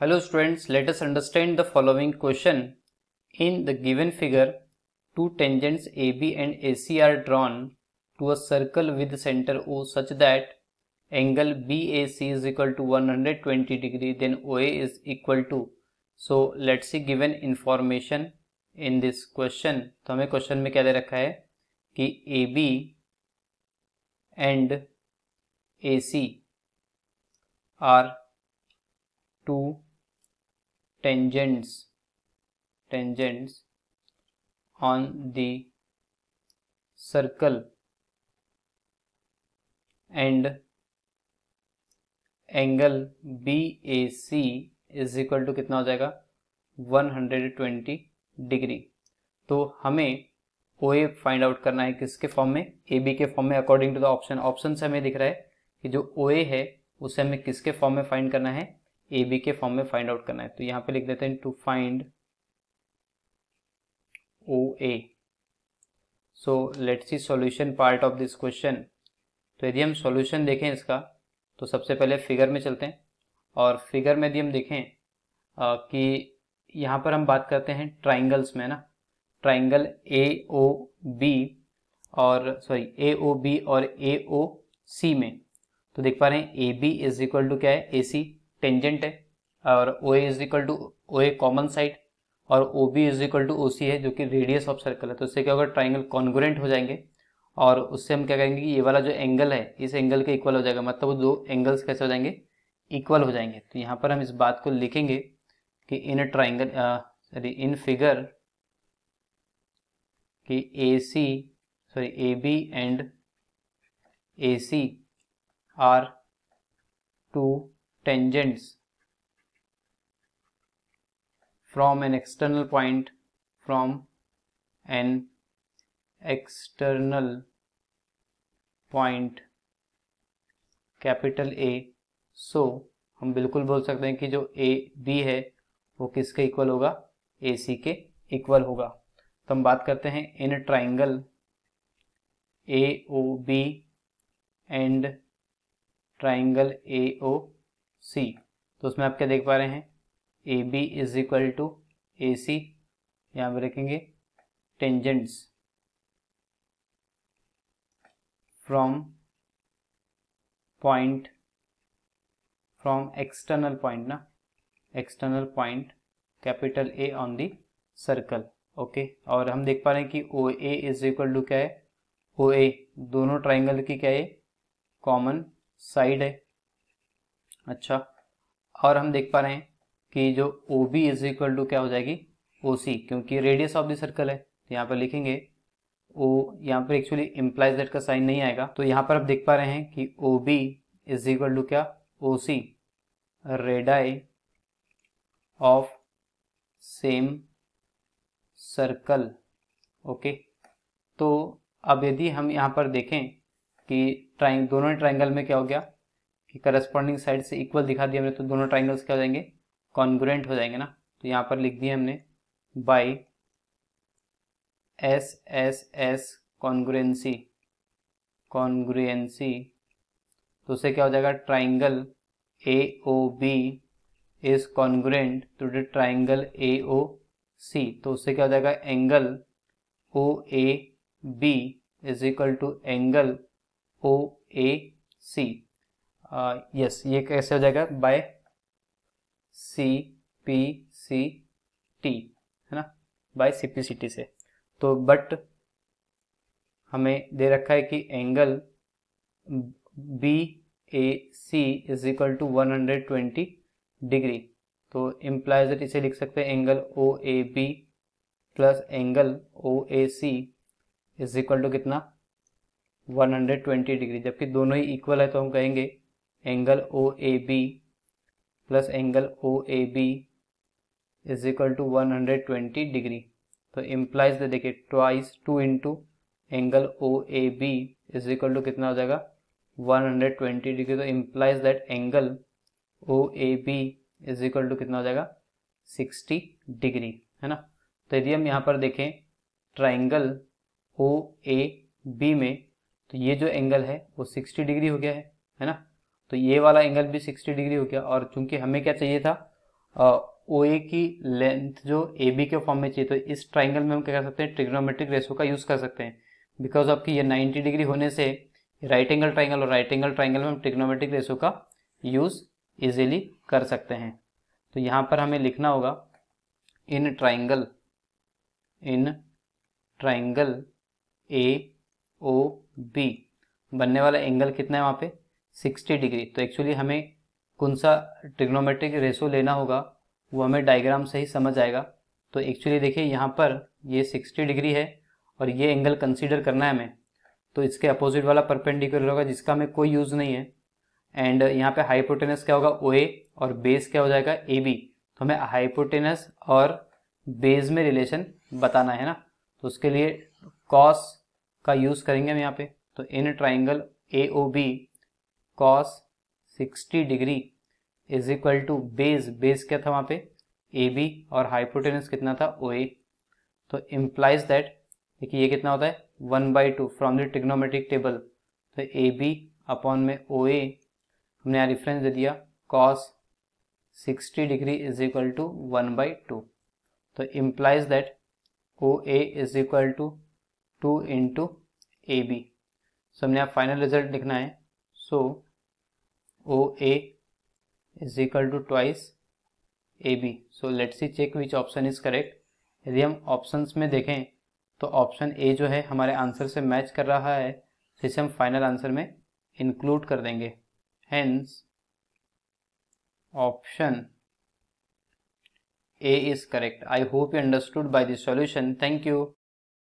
Hello students, let us understand the following question. In the given figure, two tangents AB and AC are drawn to a circle with center O such that angle BAC is equal to 120 degree then OA is equal to. So let's see given information in this question. तो हमें question में क्या दे रखा है कि AB and AC are two tangents tangents on the circle and angle B A C is equal to कितना हो जाएगा 120 डिग्री तो हमें ओ ए फाइंड आउट करना है किसके फॉर्म में ए बी के फॉर्म में according to the option option से हमें दिख रहा है कि जो ओ ए है उसे हमें किसके फॉर्म में फाइंड करना है ए बी के फॉर्म में फाइंड आउट करना है तो यहां पे लिख देते हैं to find O A so let see solution part of this question तो यदि हम सॉल्यूशन देखें इसका तो सबसे पहले फिगर में चलते हैं और फिगर में यदि हम देखें आ, कि यहां पर हम बात करते हैं ट्राइंगल्स में ना ट्राइंगल ए ओ बी और सॉरी ए ओ बी और ए ओ सी में तो देख पा रहे हैं A B is equal to क्या है ए सी टेंजेंट है और O A is equal to O A common side और O B is equal to O C है जो कि रेडियस ऑफ सर्कल है तो उससे क्या होगा ट्राइंगल कॉन्ग्रेंट हो जाएंगे और उससे हम क्या कहेंगे कि ये वाला जो एंगल है इस एंगल के इक्वल हो जाएगा मतलब वो दो एंगल्स कैसे हो जाएंगे इक्वल हो जाएंगे तो यहाँ पर हम इस बात को लिखेंगे कि in triangle sorry in figure कि A C sorry A B and A C are two tangents from an external point from an external point capital A so हम बिल्कुल बोल सकते हैं कि जो ए बी है वो किसके इक्वल होगा ए सी के इक्वल होगा तो हम बात करते हैं in triangle A O B and triangle A O C तो उसमें आप क्या देख पा रहे हैं A B is equal to A C यहाँ पर रखेंगे tangents from point from external point ना external point capital A on the circle okay और हम देख पा रहे हैं कि O A is equal to क्या है ओ ए दोनों ट्राइंगल की क्या है कॉमन साइड है अच्छा और हम देख पा रहे हैं कि जो O B is equal to क्या हो जाएगी ओ सी क्योंकि रेडियस ऑफ द सर्कल है तो यहाँ पर लिखेंगे ओ यहाँ पर एक्चुअली इम्प्लाइज दैट का साइन नहीं आएगा तो यहाँ पर आप देख पा रहे हैं कि O B is equal to क्या O C radii of same circle okay तो अब यदि हम यहाँ पर देखें कि ट्राइंग दोनों ट्राइंगल में क्या हो गया कि करस्पॉन्डिंग साइड से इक्वल दिखा दिया हमने तो दोनों ट्राइंगल्स क्या हो जाएंगे कॉन्ग्रेंट हो जाएंगे ना तो यहाँ पर लिख दिया हमने by S S S congruency congruency तो उससे क्या हो जाएगा triangle A O B is congruent to the triangle A O C तो उससे क्या हो जाएगा angle O A B is equal to angle O A C yes uh, ये कैसे हो जाएगा by C P C T है ना by C P C T से तो बट हमें दे रखा है कि angle B A C is equal to one hundred twenty degree तो इम्प्लाइज इसे लिख सकते हैं angle O A B plus angle O A C is equal to कितना 120 डिग्री जबकि दोनों ही इक्वल है तो हम कहेंगे angle O A B plus angle O A B is equal to one hundred twenty degree तो इम्प्लाइज देखिए twice two into angle O A B is equal to कितना हो जाएगा ट्वेंटी डिग्री तो implies that angle O A B is equal to कितना हो जाएगा sixty degree है ना तो यदि हम यहाँ पर देखें ट्राइंगल ओ ए बी में तो ये जो एंगल है वो सिक्सटी डिग्री हो गया है है ना तो ये वाला एंगल भी 60 डिग्री हो गया और चूंकि हमें क्या चाहिए था ओ ए की लेंथ जो ए बी के फॉर्म में चाहिए तो इस ट्राइंगल में हम क्या कर सकते हैं ट्रिग्नोमेट्रिक रेशो का यूज़ कर सकते हैं बिकॉज आपकी ये 90 डिग्री होने से राइट एंगल ट्राइंगल और राइट एंगल ट्राइंगल में हम ट्रिग्नोमेट्रिक रेशो का यूज़ इजीली कर सकते हैं तो यहाँ पर हमें लिखना होगा in triangle in triangle A O B बनने वाला एंगल कितना है वहाँ पे सिक्सटी डिग्री तो एक्चुअली हमें कौन सा ट्रिग्नोमेट्रिक रेशो लेना होगा वो हमें डायग्राम से ही समझ आएगा तो एक्चुअली देखिए यहाँ पर ये सिक्सटी डिग्री है और ये एंगल कंसिडर करना है हमें तो इसके अपोजिट वाला परपेंडिकुलर होगा जिसका हमें कोई यूज़ नहीं है एंड यहाँ पे हाइपोटेनस क्या होगा ओ और बेस क्या हो जाएगा ए बी तो हमें हाइपोटेनस और बेस में रिलेशन बताना है ना तो उसके लिए कॉस का यूज़ करेंगे हम यहाँ पे तो in triangle A O B cos 60 degree is equal to base base क्या था वहाँ पे ए बी और हाइपोटेनस कितना था ओ ए तो इम्प्लाइज दैट देखिए ये कितना होता है one by two from the trigonometric table तो ए बी अपॉन में ओ ए हमने यहाँ रिफरेंस दे दिया cos 60 degree is equal to one by two तो implies that O A is equal to two into A B so हमने यहाँ final result लिखना है so so, O A is equal to twice A B so let see check which option is correct यदि हम options में देखें तो option A जो है हमारे आंसर से मैच कर रहा है तो इसे हम फाइनल आंसर में इंक्लूड कर देंगे hence option A is correct I hope you understood by this solution thank you